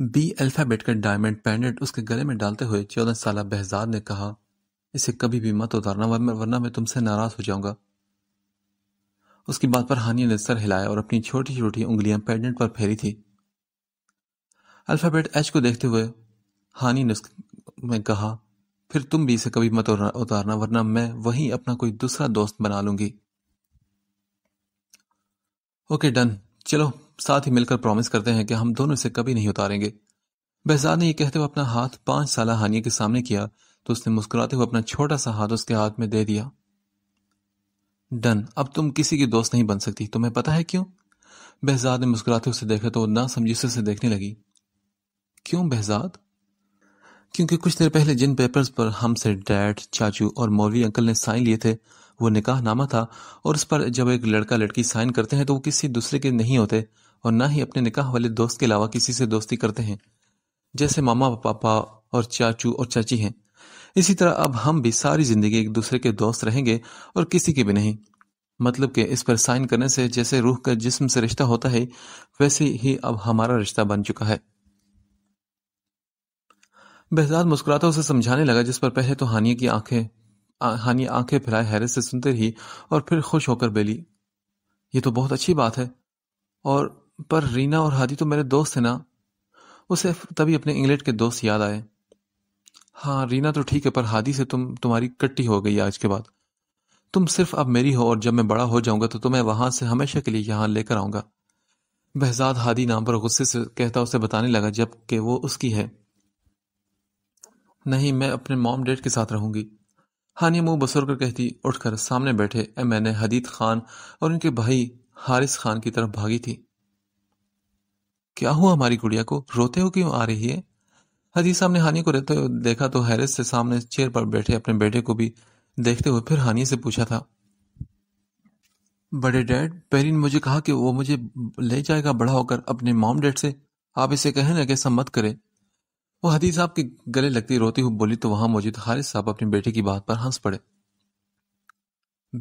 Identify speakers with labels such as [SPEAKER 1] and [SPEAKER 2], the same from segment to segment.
[SPEAKER 1] B alphabet का diamond pendant उसके गले में डालते हुए चौदह साल बहजाद ने कहा इसे कभी भी मत उतारना वरना मैं तुमसे नाराज हो जाऊंगा उसकी बात पर हानिया ने सर हिलाया और अपनी छोटी छोटी उंगलियां पेंडेंट पर फेरी थी अल्फाबेट एच को देखते हुए हानि ने में कहा फिर तुम भी इसे कभी मत उतारना वरना मैं वहीं अपना कोई दूसरा दोस्त बना लूंगी ओके डन चलो साथ ही मिलकर प्रॉमिस करते हैं कि हम दोनों इसे कभी नहीं उतारेंगे बहजाद ने यह कहते हुए अपना हाथ पांच साल हानिया के सामने किया तो उसने मुस्कुराते हुए अपना छोटा सा हाथ उसके हाथ में दे दिया डन अब तुम किसी की दोस्त नहीं बन सकती तुम्हें पता है क्यों बहजाद ने मुस्कुराते उसे देखा तो ना समझी से देखने लगी क्यों बहजाद क्योंकि कुछ देर पहले जिन पेपर्स पर हमसे डैड चाचू और मौलवी अंकल ने साइन लिए थे वो निकाह नामा था और उस पर जब एक लड़का लड़की साइन करते हैं तो वो किसी दूसरे के नहीं होते और ना ही अपने निकाह वाले दोस्त के अलावा किसी से दोस्ती करते हैं जैसे मामा पापा और चाचू और चाची हैं इसी तरह अब हम भी सारी जिंदगी एक दूसरे के दोस्त रहेंगे और किसी के भी नहीं मतलब कि इस पर साइन करने से जैसे रूह का जिस्म से रिश्ता होता है वैसे ही अब हमारा रिश्ता बन चुका है बेहजाद मुस्कुराता उसे समझाने लगा जिस पर पहले तो हानिया की आंखें हानिया आंखें फिराए हैरत से सुनते रही और फिर खुश होकर बेली ये तो बहुत अच्छी बात है और पर रीना और हादी तो मेरे दोस्त हैं ना उसे तभी अपने इंग्लैंड के दोस्त याद आए हाँ रीना तो ठीक है पर हादी से तुम तुम्हारी कट्टी हो गई आज के बाद तुम सिर्फ अब मेरी हो और जब मैं बड़ा हो जाऊंगा तो तुम्हें वहां से हमेशा के लिए यहां लेकर आऊंगा बहजाद हादी नाम पर गुस्से से कहता उसे बताने लगा जबकि वो उसकी है नहीं मैं अपने मॉम डैड के साथ रहूंगी हानिया मुंह बसर कर कहती उठकर सामने बैठे मैंने हदीत खान और उनके भाई हारिस खान की तरफ भागी थी क्या हुआ हमारी गुड़िया को रोते हो क्यों आ रही है हजी साहब ने हानि को रहते हुए देखा तो हैरिस से सामने चेयर पर बैठे अपने बेटे को भी देखते हुए फिर हानि से पूछा था बड़े डैड ने मुझे कहा कि वो मुझे ले जाएगा बड़ा होकर अपने मॉम डैड से आप इसे कहें ना कैसा सम्मत करें वो हदीस साहब के गले लगती रोती हुई बोली तो वहां मौजूद हारिस साहब अपने बेटे की बात पर हंस पड़े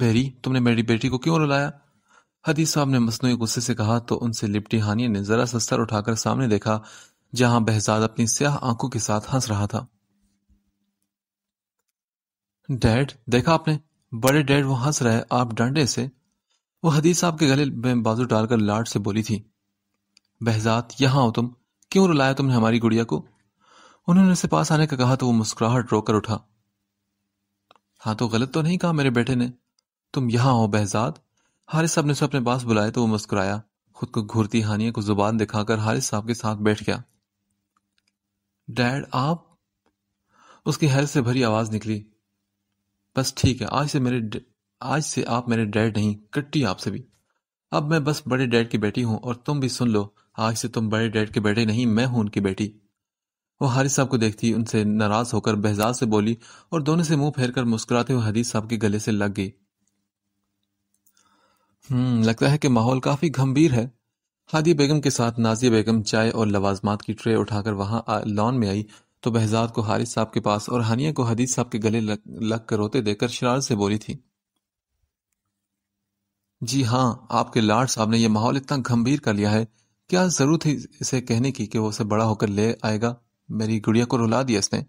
[SPEAKER 1] बेरी तुमने मेरी बेटी को क्यों रुलाया हदीस साहब ने मसनू गुस्से से कहा तो उनसे लिपटी हानिया ने जरा सस्तर उठाकर सामने देखा जहां बहजाद अपनी स्याह आंखों के साथ हंस रहा था डैड देखा आपने बड़े डैड वो हंस रहे आप डंडे से वो हदीस साहब के गले में बाजू डालकर लाड से बोली थी बहजात यहां हो तुम क्यों रुलाया तुमने हमारी गुड़िया को उन्होंने उसे पास आने का कहा तो वो मुस्कुराहट रोकर उठा हाँ तो गलत तो नहीं कहा मेरे बेटे ने तुम यहां हो बहजाद हारिस साहब ने उसे अपने पास बुलाया तो वो मुस्कुराया खुद को घूरती हानिया को जुबान दिखाकर हारिस साहब के साथ बैठ गया डैड आप उसकी हैर से भरी आवाज निकली बस ठीक है आज से मेरे आज से आप मेरे डैड नहीं कट्टी आपसे भी अब मैं बस बड़े डैड की बेटी हूं और तुम भी सुन लो आज से तुम बड़े डैड के बेटे नहीं मैं हूं उनकी बेटी वो हारिस साहब को देखती उनसे नाराज होकर बेहजाज से बोली और दोनों से मुंह फेर कर मुस्कुराते हुए हदीस साहब के गले से लग गई हम्म लगता है कि माहौल काफी गंभीर है हादी बेगम के साथ नाजिया बेगम चाय और लवाजमात की ट्रे उठाकर वहां लॉन में आई तो बहजाद को हारिस साहब के पास और हानिया को हदीस साहब के गले लग, लग कर रोते देकर शरार से बोली थी जी हाँ आपके लाड साहब ने यह माहौल इतना गंभीर कर लिया है क्या जरूरत थी इसे कहने की कि वो उसे बड़ा होकर ले आएगा मेरी गुड़िया को रुला दिया इसने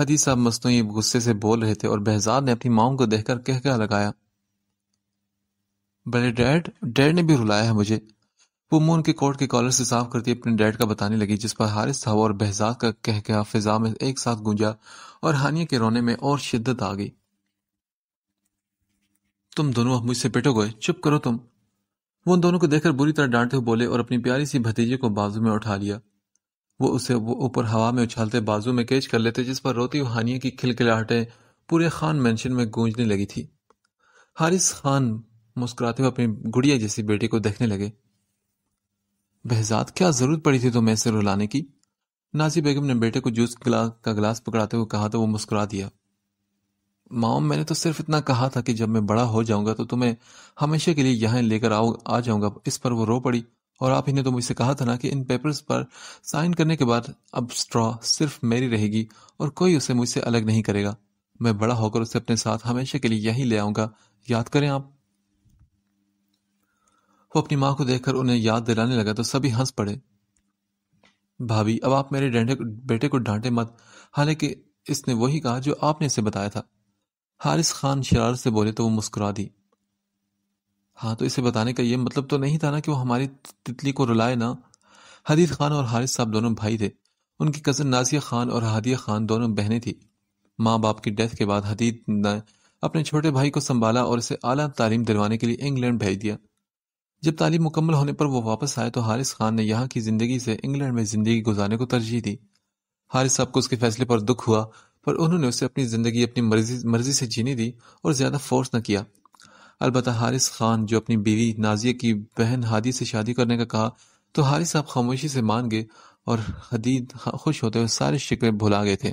[SPEAKER 1] हदीस साहब मस्तों गुस्से से बोल रहे थे और बहजाद ने अपनी माओ को देखकर कहकर लगाया बड़े डैड डैड ने भी रुलाया है मुझे वो मुंह उनके कोट के कॉलर से साफ करती अपने डैड का बताने लगी जिस पर हारिस था और बहजाद का कह कहा फिजा में एक साथ गूंजा और हानिया के रोने में और शिद्दत आ गई तुम दोनों अब मुझसे पिटो गए चुप करो तुम वो उन दोनों को देखकर बुरी तरह डांटते हुए बोले और अपनी प्यारी सी भतीजे को बाजू में उठा लिया वो उसे ऊपर हवा में उछालते बाजू में कैच कर लेते जिस पर रोती हुई हानिया की खिलखिलाहटें पूरे खान मेंशन में गूंजने लगी थी हारिस खान मुस्कुराते हुए अपनी गुड़िया जैसी बेटी को देखने लगे बहजाद क्या जरूरत पड़ी थी तुम्हें तो इसे रुलाने की नाजी बेगम ने बेटे को जूस गला, का गिलास पकड़ाते हुए कहा तो वो मुस्कुरा दिया माओ मैंने तो सिर्फ इतना कहा था कि जब मैं बड़ा हो जाऊंगा तो तुम्हें हमेशा के लिए यहां लेकर आओ आ जाऊंगा इस पर वो रो पड़ी और आप ही ने तो मुझसे कहा था ना कि इन पेपर्स पर साइन करने के बाद अब स्ट्रॉ सिर्फ मेरी रहेगी और कोई उसे मुझसे अलग नहीं करेगा मैं बड़ा होकर उसे अपने साथ हमेशा के लिए यहीं ले आऊंगा याद करें आप वो अपनी माँ को देखकर उन्हें याद दिलाने लगा तो सभी हंस पड़े भाभी अब आप मेरे डेंडे बेटे को डांटे मत हालांकि इसने वही कहा जो आपने इसे बताया था हारिस खान शरारत से बोले तो वो मुस्कुरा दी हाँ तो इसे बताने का ये मतलब तो नहीं था ना कि वो हमारी तितली को रुलाए ना हदीद खान और हारिस साहब दोनों भाई थे उनकी कज़न नाजिया खान और हादिया खान दोनों बहनें थीं माँ बाप की डेथ के बाद हदीद ने अपने छोटे भाई को संभाला और इसे आला तालीम दिलवाने के लिए इंग्लैंड भेज दिया जब तालीम मुकम्मल होने पर वो वापस आए तो हारिस खान ने यहाँ की ज़िंदगी से इंग्लैंड में ज़िंदगी गुजारने को तरजीह दी हारिस साहब को उसके फैसले पर दुख हुआ पर उन्होंने उसे अपनी ज़िंदगी अपनी मर्जी मर्जी से जीने दी और ज़्यादा फोर्स न किया अलबत् हारिस खान जो अपनी बीवी नाजिया की बहन हादी से शादी करने का कहा तो हारिस साहब खामोशी से मान गए और हदीद खुश होते हुए सारे शिकवे भुला गए थे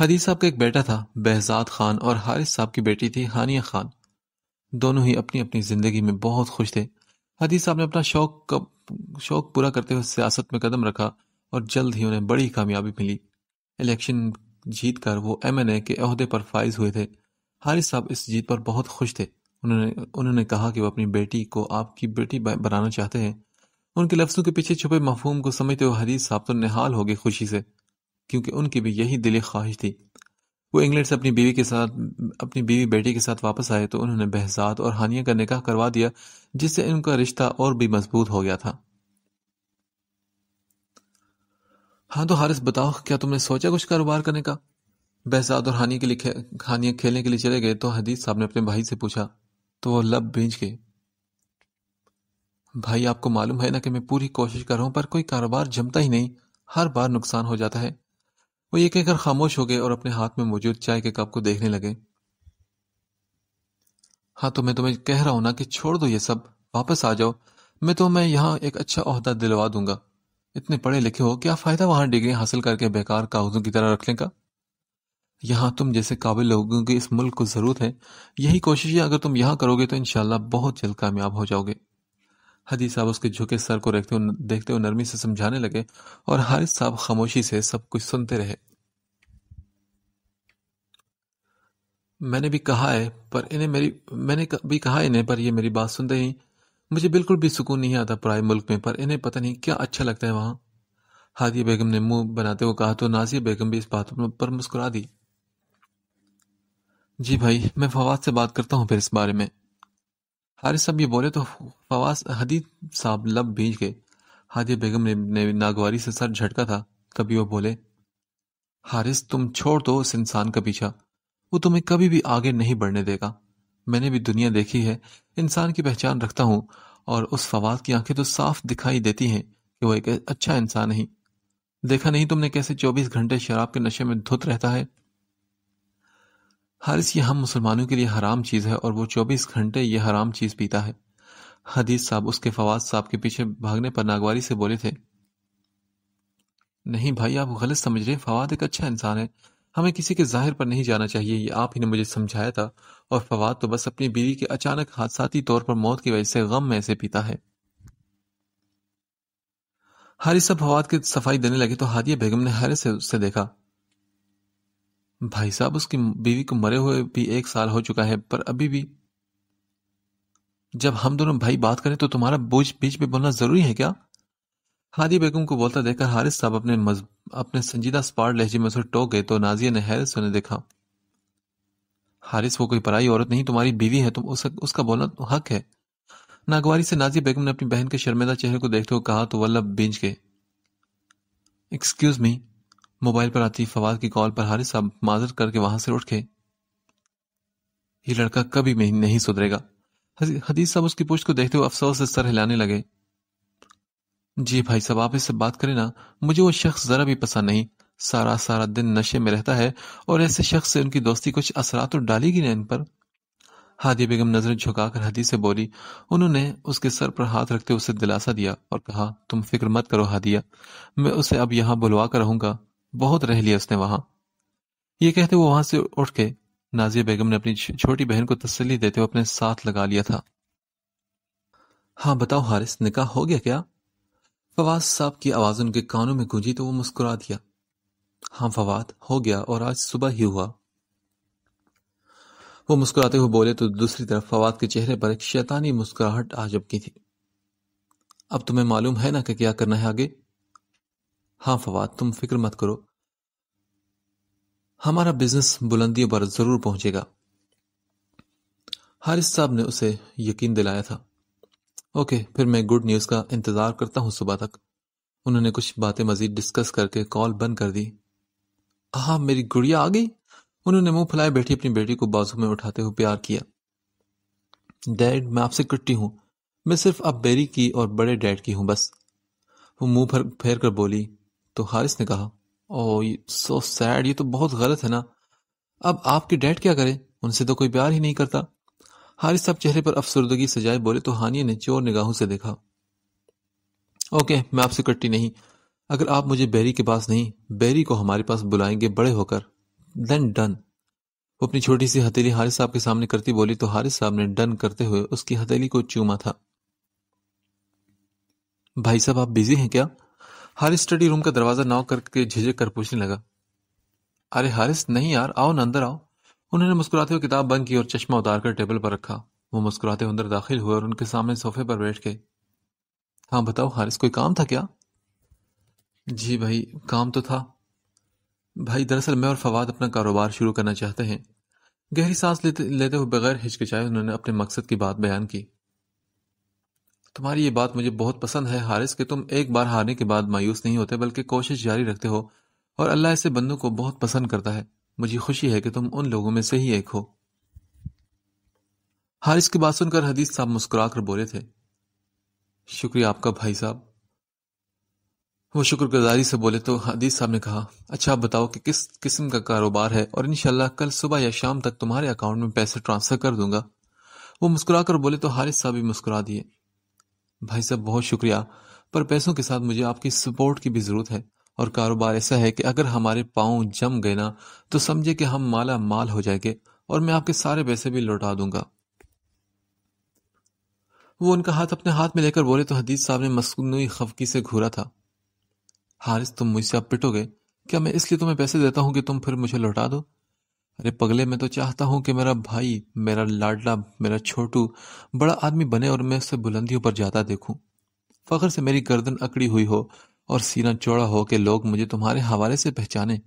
[SPEAKER 1] हदीद साहब का एक बेटा था बहजाद खान और हारिस साहब की बेटी थी हानिया खान दोनों ही अपनी अपनी ज़िंदगी में बहुत खुश थे हदीस साहब ने अपना शौक का शौक पूरा करते हुए सियासत में कदम रखा और जल्द ही उन्हें बड़ी कामयाबी मिली इलेक्शन जीत कर वो एम एन ए के अहदे पर फाइज हुए थे हारिस साहब इस जीत पर बहुत खुश थे उन्होंने उन्होंने कहा कि वो अपनी बेटी को आपकी बेटी बनाना चाहते हैं उनके लफ्ज़ों के पीछे छुपे मफहूम को समझते हुए हदीस साहब तो निहाल हो गए खुशी से क्योंकि उनकी भी यही दिली ख्वाहिश थी वो इंग्लैंड से अपनी बीवी के साथ अपनी बीवी बेटी के साथ वापस आए तो उन्होंने बहसात और हानिया का निकाह करवा दिया जिससे उनका रिश्ता और भी मजबूत हो गया था हाँ तो हारिस बताओ क्या तुमने सोचा कुछ कारोबार करने का बहसात और हानिया के लिए हानिया खेलने के लिए चले गए तो हदीस साहब ने अपने भाई से पूछा तो वो लब भेज के भाई आपको मालूम है ना कि मैं पूरी कोशिश कर रहा हूं पर कोई कारोबार जमता ही नहीं हर बार नुकसान हो जाता है वो ये कहकर खामोश हो गए और अपने हाथ में मौजूद चाय के कप को देखने लगे हाँ तो मैं तुम्हें कह रहा हूं ना कि छोड़ दो ये सब वापस आ जाओ मैं तो मैं यहाँ एक अच्छा अहदा दिलवा दूंगा इतने पढ़े लिखे हो क्या फायदा वहां डिग्री हासिल करके बेकार कागजों की तरह रखने का यहाँ तुम जैसे काबिल लोगों की इस मुल्क को जरूरत है यही कोशिशें अगर तुम यहाँ करोगे तो इनशाला बहुत जल्द कामयाब हो जाओगे हदीस साहब उसके झुके सर को रखते देखते हुए नरमी से समझाने लगे और हारिस साहब खामोशी से सब कुछ सुनते रहे मैंने भी कहा है पर इन्हें मेरी मैंने भी कहा इन्हें पर ये मेरी बात सुनते ही मुझे बिल्कुल भी सुकून नहीं आता पराए मुल्क में पर इन्हें पता नहीं क्या अच्छा लगता है वहां हादिया बेगम ने मुंह बनाते हुए कहा तो नाजिया बेगम भी इस बात पर मुस्कुरा दी जी भाई मैं फवाद से बात करता हूँ फिर इस बारे में हारिस साहब ये बोले तो फवास हदीद साहब लब भेज गए हादिया बेगम ने, ने नागवारी से सर झटका था तभी वो बोले हारिस तुम छोड़ दो उस इंसान का पीछा वो तुम्हें कभी भी आगे नहीं बढ़ने देगा मैंने भी दुनिया देखी है इंसान की पहचान रखता हूं और उस फवाद की आंखें तो साफ दिखाई देती हैं कि वो एक अच्छा इंसान नहीं देखा नहीं तुमने कैसे 24 घंटे शराब के नशे में धुत रहता है हारिस ये हम मुसलमानों के लिए हराम चीज़ है और वो चौबीस घंटे ये हराम चीज़ पीता है हदीस साहब उसके फवाद साहब के पीछे भागने पर नागवारी से बोले थे नहीं भाई आप गलत समझ रहे फवाद एक अच्छा इंसान है हमें किसी के जाहिर पर नहीं जाना चाहिए ये आप ही ने मुझे समझाया था और फवाद तो बस अपनी बीवी के अचानक हादसाती तौर पर मौत की वजह से गम में से पीता है हारिस फवाद के सफाई देने लगे तो हादिया बेगम ने हारिस से उससे देखा भाई साहब उसकी बीवी को मरे हुए भी एक साल हो चुका है पर अभी भी जब हम दोनों भाई बात करें तो तुम्हारा बोझ बीच में बोलना जरूरी है क्या हादी बेगम को बोलता देखकर हारिस साहब अपने मज... अपने संजीदा स्पार लहजे में उसे टोक गए तो नाजिया ने हैरिस ने देखा हारिस वो कोई पराई औरत नहीं तुम्हारी बीवी है तुम उस, उसका बोलना तो हक है नागवारी से नाजिया बेगम ने अपनी बहन के शर्मिंदा चेहरे को देखते हुए कहा तो वल्लभ बींच के एक्सक्यूज मी मोबाइल पर आती फवाद की कॉल पर हारिस साहब माजर करके वहां से उठ गए ये लड़का कभी नहीं सुधरेगा हदीस साहब उसकी पुष्ट को देखते हुए अफसोस से सर हिलाने लगे जी भाई साहब आप इससे बात करें ना मुझे वो शख्स ज़रा भी पसंद नहीं सारा सारा दिन नशे में रहता है और ऐसे शख्स से उनकी दोस्ती कुछ असरा तो डालेगी ना इन पर हादी बेगम नजरें झुकाकर हदी से बोली उन्होंने उसके सर पर हाथ रखते उसे दिलासा दिया और कहा तुम फिक्र मत करो हादिया मैं उसे अब यहाँ बुलवा कर रहूंगा बहुत रह लिया उसने वहां ये कहते हुए वहां से उठ के नाजिया बेगम ने अपनी छोटी बहन को तसली देते हुए अपने साथ लगा लिया था हाँ बताओ हारिस निकाह हो गया क्या फवाद साहब की आवाज उनके कानों में गूंजी तो वो मुस्कुरा दिया हाँ फवाद हो गया और आज सुबह ही हुआ वो मुस्कुराते हुए बोले तो दूसरी तरफ फवाद के चेहरे पर एक शैतानी मुस्कुराहट आ की थी अब तुम्हें मालूम है ना कि क्या करना है आगे हाँ फवाद तुम फिक्र मत करो हमारा बिजनेस बुलंदियों पर जरूर पहुंचेगा हारिस साहब ने उसे यकीन दिलाया था ओके फिर मैं गुड न्यूज़ का इंतज़ार करता हूं सुबह तक उन्होंने कुछ बातें मजीद डिस्कस करके कॉल बंद कर दी हाँ मेरी गुड़िया आ गई उन्होंने मुंह फुलाए बैठी अपनी बेटी को बाजू में उठाते हुए प्यार किया डैड मैं आपसे कट्टी हूं मैं सिर्फ अब बेरी की और बड़े डैड की हूं बस वो मुंह फेर कर बोली तो हारिस ने कहा ओ सो सैड ये तो बहुत गलत है ना अब आपके डैड क्या करें उनसे तो कोई प्यार ही नहीं करता हारिस साहब चेहरे पर अफसरदगी सजाए बोले तो हानिया ने चोर निगाहों से देखा ओके मैं आपसे कट्टी नहीं अगर आप मुझे बैरी के पास नहीं बैरी को हमारे पास बुलाएंगे बड़े होकर देन डन वो अपनी छोटी सी हथेली हारिस साहब के सामने करती बोली तो हारिस साहब ने डन करते हुए उसकी हथेली को चूमा था भाई साहब आप बिजी हैं क्या हारिस स्टडी रूम का दरवाजा नाव करके झिझक कर पूछने लगा अरे हारिस नहीं यार आओ ना अंदर आओ उन्होंने मुस्कुराते हुए किताब बंद की और चश्मा उतार कर टेबल पर रखा वो मुस्कुराते अंदर दाखिल हुए और उनके सामने सोफे पर बैठ गए हाँ बताओ हारिस कोई काम था क्या जी भाई काम तो था भाई दरअसल मैं और फवाद अपना कारोबार शुरू करना चाहते हैं गहरी सांस लेते लेते हुए बगैर हिचकिचाए उन्होंने अपने मकसद की बात बयान की तुम्हारी ये बात मुझे बहुत पसंद है हारिस कि तुम एक बार हारने के बाद मायूस नहीं होते बल्कि कोशिश जारी रखते हो और अल्लाह ऐसे बंदों को बहुत पसंद करता है मुझे खुशी है कि तुम उन लोगों में से ही एक हो हारिस की बात सुनकर हदीस साहब मुस्कुरा कर बोले थे शुक्रिया आपका भाई साहब वो शुक्रगुजारी से बोले तो हदीस साहब ने कहा अच्छा आप बताओ कि किस किस्म का कारोबार है और इनशाला कल सुबह या शाम तक तुम्हारे अकाउंट में पैसे ट्रांसफर कर दूंगा वो मुस्कुरा कर बोले तो हारिस साहब भी मुस्कुरा दिए भाई साहब बहुत शुक्रिया पर पैसों के साथ मुझे आपकी सपोर्ट की भी ज़रूरत है और कारोबार ऐसा है कि अगर हमारे पाँव जम गए ना तो समझे कि हम माला माल हो जाएंगे और मैं आपके सारे पैसे भी लौटा दूंगा वो उनका हाथ अपने हाथ में लेकर बोले तो हदीस साहब ने मसनूई खफकी से घूरा था हारिस तुम मुझसे अब पिटोगे क्या मैं इसलिए तुम्हें पैसे देता हूं कि तुम फिर मुझे लौटा दो अरे पगले मैं तो चाहता हूँ कि मेरा भाई मेरा लाडला मेरा छोटू बड़ा आदमी बने और मैं उससे बुलंदियों पर जाता देखूं फख्र से मेरी गर्दन अकड़ी हुई हो और सीना चौड़ा हो कि लोग मुझे तुम्हारे हवाले से पहचाने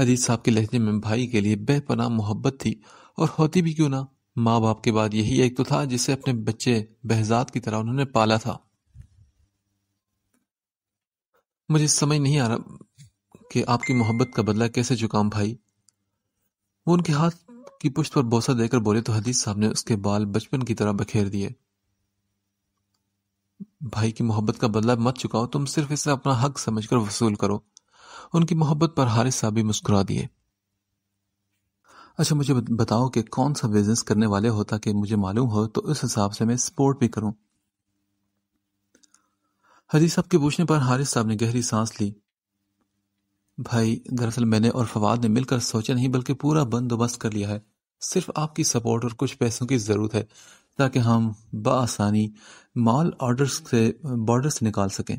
[SPEAKER 1] हदीस साहब के लहजे में भाई के लिए बेपना मोहब्बत थी और होती भी क्यों ना माँ बाप के बाद यही एक तो था जिसे अपने बच्चे बहजात की तरह उन्होंने पाला था मुझे समझ नहीं आ रहा कि आपकी मोहब्बत का बदला कैसे चुकाऊं भाई वो उनके हाथ की पुश्त पर बोसा देकर बोले तो हदीस साहब ने उसके बाल बचपन की तरह बखेर दिए भाई की मोहब्बत का बदला मत चुकाओ तुम सिर्फ इसे अपना हक समझकर वसूल करो उनकी मोहब्बत पर हारिस साहब भी मुस्कुरा दिए अच्छा मुझे बताओ कि कौन सा बिजनेस करने वाले होता कि मुझे मालूम हो तो इस हिसाब से मैं सपोर्ट भी करूं हदीस साहब के पूछने पर हारिस साहब ने गहरी सांस ली भाई दरअसल मैंने और फवाद ने मिलकर सोचा नहीं बल्कि पूरा बंदोबस्त कर लिया है सिर्फ आपकी सपोर्ट और कुछ पैसों की ज़रूरत है ताकि हम बसानी माल ऑर्डर से बॉर्डर से निकाल सकें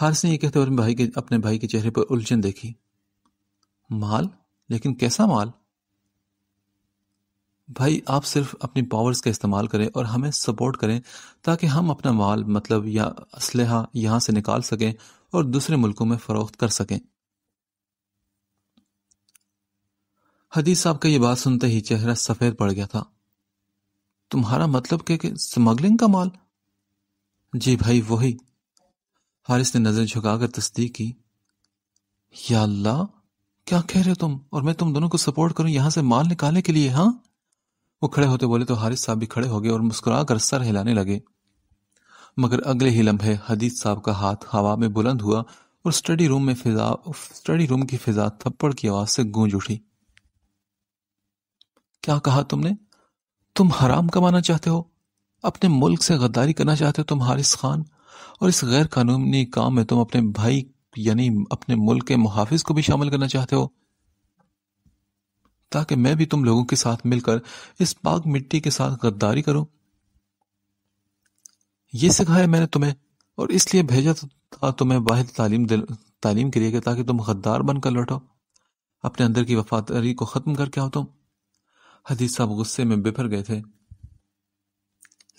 [SPEAKER 1] हारिस ने यह कहते हुए भाई के अपने भाई के चेहरे पर उलझन देखी माल लेकिन कैसा माल भाई आप सिर्फ अपनी पावर्स का इस्तेमाल करें और हमें सपोर्ट करें ताकि हम अपना माल मतलब या इसलहा यहां से निकाल सकें और दूसरे मुल्कों में फ़रोख्त कर सकें हदीस साहब का यह बात सुनते ही चेहरा सफ़ेद पड़ गया था तुम्हारा मतलब क्या कि स्मगलिंग का माल जी भाई वही हारिस ने नज़र झुकाकर तस्दीक की या अल्लाह क्या कह रहे हो तुम और मैं तुम दोनों को सपोर्ट करूं यहां से माल निकालने के लिए हां वो खड़े होते बोले तो हारिस साहब भी खड़े हो गए और मुस्कुरा कर सर हिलाने लगे मगर अगले ही लम्हे हदीस साहब का हाथ हवा में बुलंद हुआ और स्टडी रूम में फिजा स्टडी रूम की फिजा थप्पड़ की आवाज से गूंज उठी क्या कहा तुमने तुम हराम कमाना चाहते हो अपने मुल्क से गद्दारी करना चाहते हो तुम हारिस खान और इस गैर कानूनी काम में तुम अपने भाई यानी अपने मुल्क के मुहाफिज को भी शामिल करना चाहते हो ताकि मैं भी तुम लोगों के साथ मिलकर इस पाक मिट्टी के साथ गद्दारी करूं ये सिखाया मैंने तुम्हें और इसलिए भेजा तो था तुम्हें वाहिद तालीम दिल तालीम के लिए ताकि तुम गद्दार बनकर लौटो अपने अंदर की वफादारी को ख़त्म करके आओ तुम हदीस साहब गुस्से में बिफर गए थे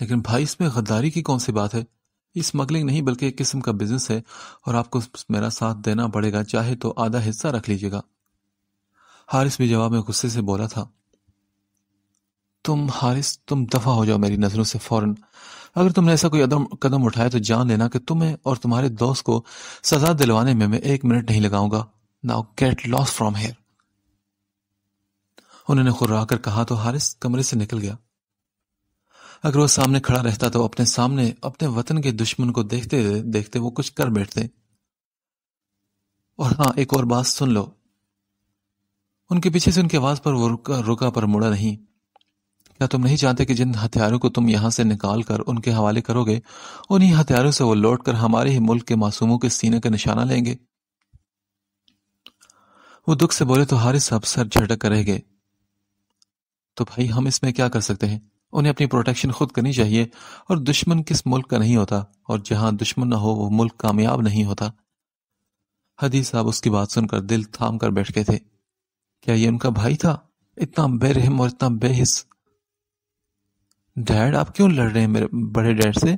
[SPEAKER 1] लेकिन भाई इसमें गद्दारी की कौन सी बात है ये स्मगलिंग नहीं बल्कि एक किस्म का बिजनेस है और आपको मेरा साथ देना पड़ेगा चाहे तो आधा हिस्सा रख लीजिएगा हारिस भी जवाब में गुस्से से बोला था तुम हारिस तुम दफा हो जाओ मेरी नजरों से फौरन अगर तुमने ऐसा कोई अदम कदम उठाया तो जान लेना कि तुम्हें और तुम्हारे दोस्त को सजा दिलवाने में मैं एक मिनट नहीं लगाऊंगा now get lost from here उन्होंने खुर्रा कर कहा तो हारिस कमरे से निकल गया अगर वह सामने खड़ा रहता तो अपने सामने अपने वतन के दुश्मन को देखते देखते वो कुछ कर बैठते और हाँ एक और बात सुन लो उनके पीछे से उनकी आवाज पर वो रुका रुका पर मुड़ा नहीं क्या तुम नहीं जानते कि जिन हथियारों को तुम यहाँ से निकाल कर उनके हवाले करोगे उन्हीं हथियारों से वो लौट कर हमारे ही मुल्क के मासूमों के सीने का निशाना लेंगे वो दुख से बोले तो हारिस अब सर झटक कर रह गए तो भाई हम इसमें क्या कर सकते हैं उन्हें अपनी प्रोटेक्शन खुद करनी चाहिए और दुश्मन किस मुल्क का नहीं होता और जहां दुश्मन ना हो वो मुल्क कामयाब नहीं होता हदी साहब उसकी बात सुनकर दिल थाम कर बैठ गए थे क्या ये उनका भाई था इतना बेरहम और इतना बेहिस डैड आप क्यों लड़ रहे हैं मेरे बड़े डैड से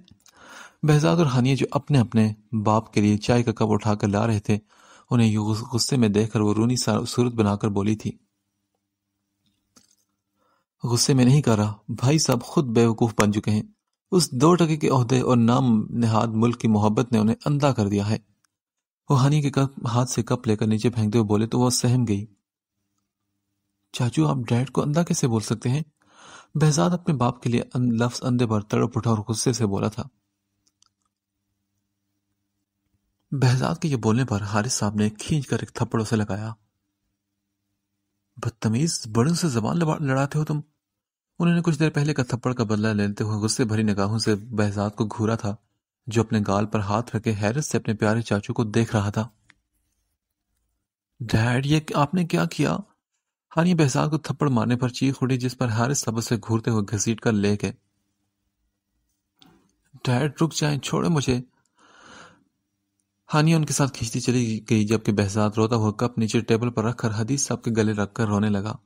[SPEAKER 1] बहजाद और हानिया जो अपने अपने बाप के लिए चाय का कप उठाकर ला रहे थे उन्हें गुस्से में देखकर वो रूनी सूरत बनाकर बोली थी गुस्से में नहीं कर रहा भाई साहब खुद बेवकूफ बन चुके हैं उस दो टके के अहदे और नाम नेहाद मुल्क की मोहब्बत ने उन्हें अंधा कर दिया है वो हानि के कप हाथ से कप लेकर नीचे फेंकते हुए बोले तो वह सहम गई चाचू आप डैड को अंधा कैसे बोल सकते हैं बहजाद अपने बाप के लिए अं-, लफ्ज अंधे भर तड़प उठा और गुस्से से बोला था बहजाद के ये बोलने पर हारिस साहब ने खींच कर एक थप्पड़ उसे लगाया बदतमीज बड़ों से जबान लड़ाते हो तुम उन्होंने कुछ देर पहले का थप्पड़ का बदला लेते हुए गुस्से भरी निगाहों से बहजाद को घूरा था जो अपने गाल पर हाथ रखे हैरत से अपने प्यारे चाचू को देख रहा था डैड ये आपने क्या किया हानि बहसाल को थप्पड़ मारने पर चीख उड़ी जिस पर हारिस सबस से घूरते हुए घसीट कर ले गए डैड रुक जाए छोड़े मुझे हानिया उनके साथ खींचती चली गई जबकि बहजाद रोता हुआ कप नीचे टेबल पर रखकर हदीस साहब के गले रखकर रोने लगा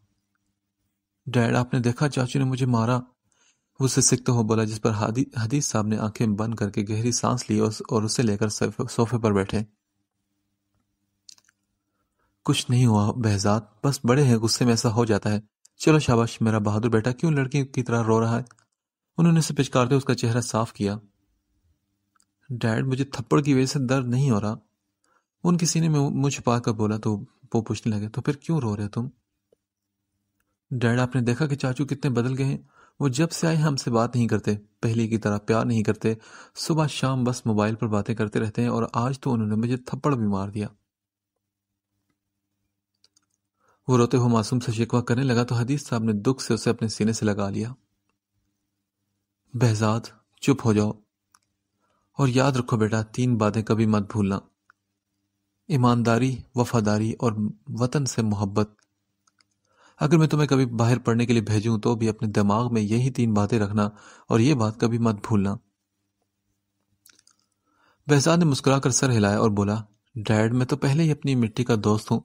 [SPEAKER 1] डैड आपने देखा चाचू ने मुझे मारा उससे सिकते हुए बोला जिस पर हदीस साहब ने आंखें बंद करके गहरी सांस ली और उसे लेकर सोफे पर बैठे कुछ नहीं हुआ बहजाद बस बड़े हैं गुस्से में ऐसा हो जाता है चलो शाबाश मेरा बहादुर बेटा क्यों लड़की की तरह रो रहा है उन्होंने उसे पिचकारते उसका चेहरा साफ किया डैड मुझे थप्पड़ की वजह से दर्द नहीं हो रहा उन किसी ने मुझ पा कर बोला तो वो पूछने लगे तो फिर क्यों रो रहे तुम डैड आपने देखा कि चाचू कितने बदल गए हैं वो जब से आए हमसे बात नहीं करते पहले की तरह प्यार नहीं करते सुबह शाम बस मोबाइल पर बातें करते रहते हैं और आज तो उन्होंने मुझे थप्पड़ भी मार दिया वो रोते हुए मासूम से शिकवा करने लगा तो हदीस साहब ने दुख से उसे अपने सीने से लगा लिया बहजाद चुप हो जाओ और याद रखो बेटा तीन बातें कभी मत भूलना ईमानदारी वफादारी और वतन से मोहब्बत अगर मैं तुम्हें कभी बाहर पढ़ने के लिए भेजूं तो भी अपने दिमाग में यही तीन बातें रखना और ये बात कभी मत भूलना बहजाद ने मुस्कुराकर सर हिलाया और बोला डैड मैं तो पहले ही अपनी मिट्टी का दोस्त हूं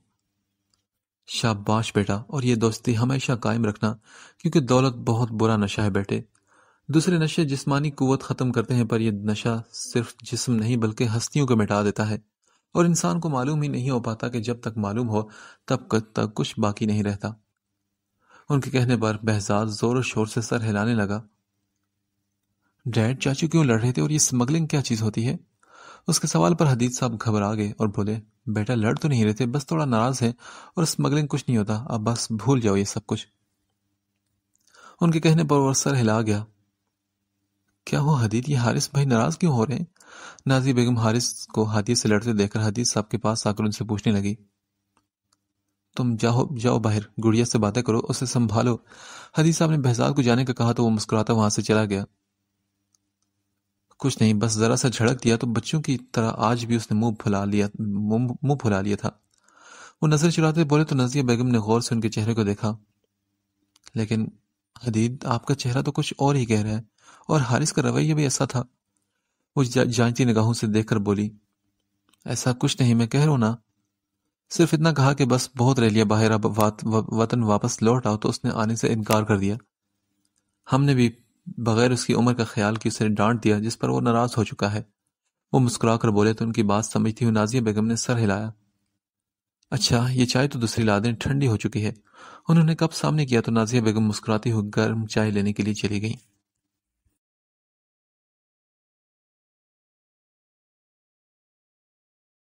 [SPEAKER 1] शाबाश बेटा और ये दोस्ती हमेशा कायम रखना क्योंकि दौलत बहुत बुरा नशा है बेटे दूसरे नशे जिस्मानी कुवत ख़त्म करते हैं पर यह नशा सिर्फ जिस्म नहीं बल्कि हस्तियों को मिटा देता है और इंसान को मालूम ही नहीं हो पाता कि जब तक मालूम हो तब तक कुछ बाकी नहीं रहता उनके कहने पर बहजाद जोर शोर से सर हिलाने लगा डैड चाचू क्यों लड़ रहे थे और ये स्मगलिंग क्या चीज़ होती है उसके सवाल पर हदीद साहब घबरा गए और बोले बेटा लड़ तो नहीं रहे थे बस थोड़ा नाराज़ है और स्मगलिंग कुछ नहीं होता अब बस भूल जाओ ये सब कुछ उनके कहने पर वह सर हिला गया क्या हुआ हदीद ये हारिस भाई नाराज़ क्यों हो रहे हैं नाजी बेगम हारिस को हादिये से लड़ते देखकर हदीत साहब के पास आकर उनसे पूछने लगी तुम जाओ जाओ बाहर गुड़िया से बातें करो उसे संभालो हदीस साहब ने बहजाद को जाने का कहा तो वो मुस्कुराता वहां से चला गया कुछ नहीं बस ज़रा सा झड़क दिया तो बच्चों की तरह आज भी उसने मुंह फुला लिया मुंह फुला लिया था वो नज़र चुराते बोले तो नजरिया बेगम ने गौर से उनके चेहरे को देखा लेकिन हदीद आपका चेहरा तो कुछ और ही कह रहा है और हारिस का रवैया भी ऐसा था वो जा, जानती निगाहों से देखकर बोली ऐसा कुछ नहीं मैं कह रहा हूं ना सिर्फ इतना कहा कि बस बहुत रह लिया बाहर अब वतन वापस लौट आओ तो उसने आने से इनकार कर दिया हमने भी बगैर उसकी उम्र का ख्याल कि उसने डांट दिया जिस पर वो नाराज हो चुका है वो मुस्कुरा कर बोले तो उनकी बात समझती हुई नाजिया बेगम ने सर हिलाया अच्छा ये चाय तो दूसरी लादें ठंडी हो चुकी है उन्होंने कब सामने किया तो नाजिया बेगम मुस्कुराती हुई गर्म चाय लेने के लिए चली गई